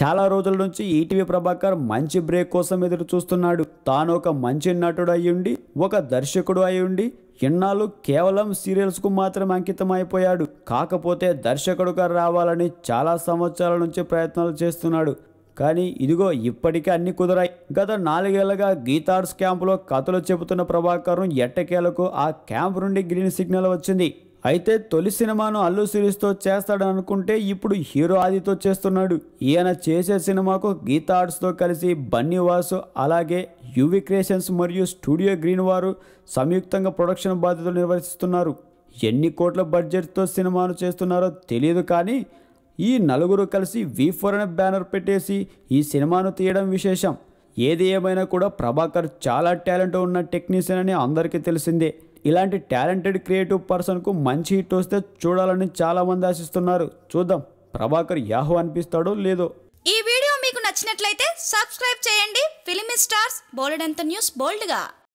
చాలా రోజుల నుంచి ఈటీవీ ప్రభాకర్ మంచి బ్రేక్ కోసం ఎదురు చూస్తున్నాడు తాను ఒక మంచి నటుడు అయ్యుండి ఒక దర్శకుడు అయ్యుండి ఇన్నాళ్ళు కేవలం సీరియల్స్కు మాత్రం అంకితమైపోయాడు కాకపోతే దర్శకుడుగా రావాలని చాలా సంవత్సరాల నుంచి ప్రయత్నాలు చేస్తున్నాడు కానీ ఇదిగో ఇప్పటికే అన్ని కుదరాయి గత నాలుగేళ్లుగా గీతార్స్ క్యాంపులో కథలు చెబుతున్న ప్రభాకర్ను ఎట్టకేలకు ఆ క్యాంప్ నుండి గ్రీన్ సిగ్నల్ వచ్చింది అయితే తొలి సినిమాను అల్లు సిరీస్తో చేస్తాడని అనుకుంటే ఇప్పుడు హీరో ఆదితో చేస్తున్నాడు ఈయన చేసే సినిమాకు గీతా ఆర్ట్స్తో కలిసి బన్నీ వాసు అలాగే యువి క్రియేషన్స్ మరియు స్టూడియో గ్రీన్ వారు సంయుక్తంగా ప్రొడక్షన్ బాధ్యతలు నిర్వహిస్తున్నారు ఎన్ని కోట్ల బడ్జెట్తో సినిమాను చేస్తున్నారో తెలియదు కానీ ఈ నలుగురు కలిసి వీ ఫోర్ అనే బ్యానర్ పెట్టేసి ఈ సినిమాను తీయడం విశేషం ఏది ఏమైనా కూడా ప్రభాకర్ చాలా టాలెంట్ ఉన్న టెక్నీషియన్ అని అందరికీ తెలిసిందే ఇలాంటి టాలెంటెడ్ క్రియేటివ్ పర్సన్కు మంచి హిట్ వస్తే చూడాలని చాలామంది ఆశిస్తున్నారు చూద్దాం ప్రభాకర్ యాహో అనిపిస్తాడో లేదో ఈ వీడియో మీకు నచ్చినట్లయితే సబ్స్క్రైబ్ చేయండి ఫిలిం స్టార్స్ బోల్డ్ అంత న్యూస్ బోల్డ్గా